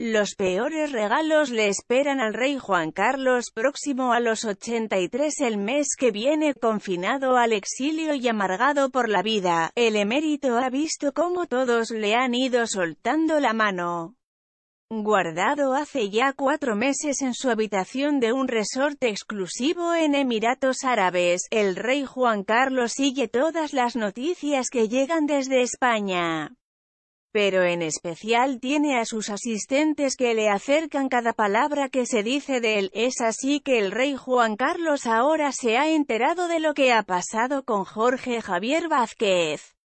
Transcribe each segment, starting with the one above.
Los peores regalos le esperan al rey Juan Carlos próximo a los 83 el mes que viene confinado al exilio y amargado por la vida. El emérito ha visto cómo todos le han ido soltando la mano. Guardado hace ya cuatro meses en su habitación de un resort exclusivo en Emiratos Árabes, el rey Juan Carlos sigue todas las noticias que llegan desde España pero en especial tiene a sus asistentes que le acercan cada palabra que se dice de él. Es así que el rey Juan Carlos ahora se ha enterado de lo que ha pasado con Jorge Javier Vázquez.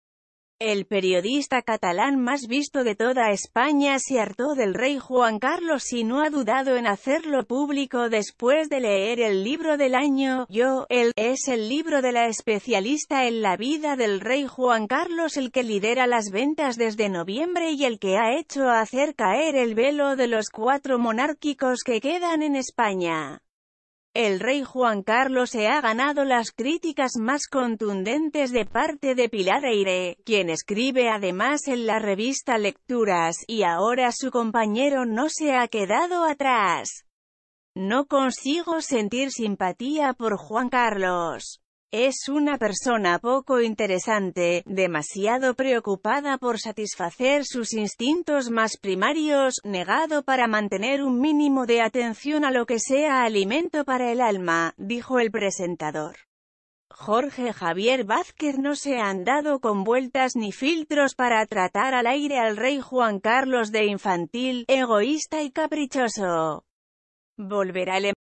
El periodista catalán más visto de toda España se hartó del rey Juan Carlos y no ha dudado en hacerlo público después de leer el libro del año, Yo, él, es el libro de la especialista en la vida del rey Juan Carlos el que lidera las ventas desde noviembre y el que ha hecho hacer caer el velo de los cuatro monárquicos que quedan en España. El rey Juan Carlos se ha ganado las críticas más contundentes de parte de Pilar Eire, quien escribe además en la revista Lecturas, y ahora su compañero no se ha quedado atrás. No consigo sentir simpatía por Juan Carlos. Es una persona poco interesante, demasiado preocupada por satisfacer sus instintos más primarios, negado para mantener un mínimo de atención a lo que sea alimento para el alma, dijo el presentador. Jorge Javier Vázquez no se han dado con vueltas ni filtros para tratar al aire al rey Juan Carlos de infantil, egoísta y caprichoso. Volverá el